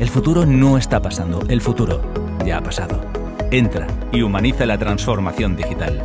El futuro no está pasando, el futuro ya ha pasado. Entra y humaniza la transformación digital.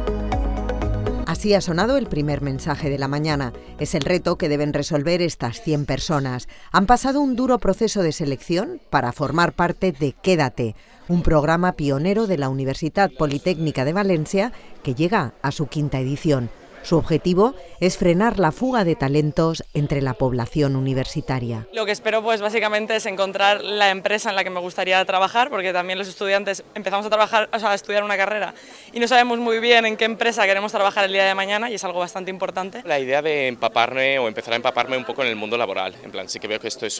Así ha sonado el primer mensaje de la mañana. Es el reto que deben resolver estas 100 personas. Han pasado un duro proceso de selección para formar parte de Quédate, un programa pionero de la Universidad Politécnica de Valencia que llega a su quinta edición. Su objetivo es frenar la fuga de talentos entre la población universitaria. Lo que espero pues básicamente es encontrar la empresa en la que me gustaría trabajar, porque también los estudiantes empezamos a trabajar, a estudiar una carrera y no sabemos muy bien en qué empresa queremos trabajar el día de mañana y es algo bastante importante. La idea de empaparme o empezar a empaparme un poco en el mundo laboral, en plan sí que veo que esto es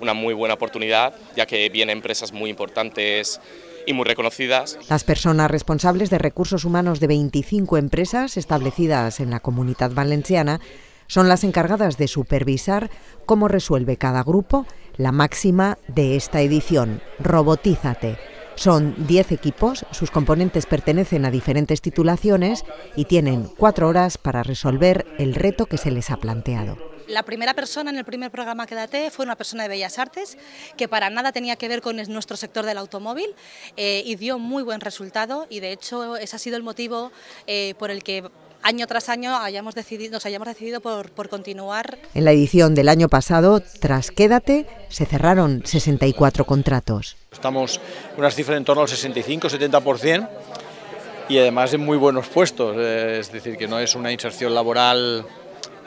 una muy buena oportunidad, ya que vienen empresas muy importantes y muy reconocidas. Las personas responsables de recursos humanos de 25 empresas establecidas en la comunidad valenciana son las encargadas de supervisar cómo resuelve cada grupo la máxima de esta edición, robotízate. Son 10 equipos, sus componentes pertenecen a diferentes titulaciones y tienen cuatro horas para resolver el reto que se les ha planteado la primera persona en el primer programa Quédate fue una persona de Bellas Artes que para nada tenía que ver con nuestro sector del automóvil eh, y dio muy buen resultado y de hecho ese ha sido el motivo eh, por el que año tras año hayamos decidido, nos hayamos decidido por, por, continuar. En la edición del año pasado, tras Quédate, se cerraron 64 contratos. Estamos en unas cifras en torno al 65-70% y además en muy buenos puestos, eh, es decir, que no es una inserción laboral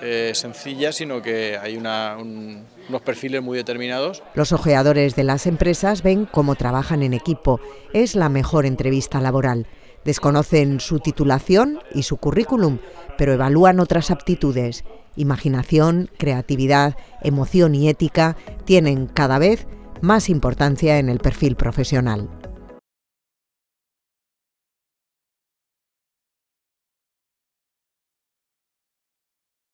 eh, sencilla, sino que hay unos perfiles muy determinados. Los ojeadores de las empresas ven cómo trabajan en equipo. Es la mejor entrevista laboral. Desconocen su titulación y su currículum, pero evalúan otras aptitudes. Imaginación, creatividad, emoción y ética tienen cada vez más importancia en el perfil profesional.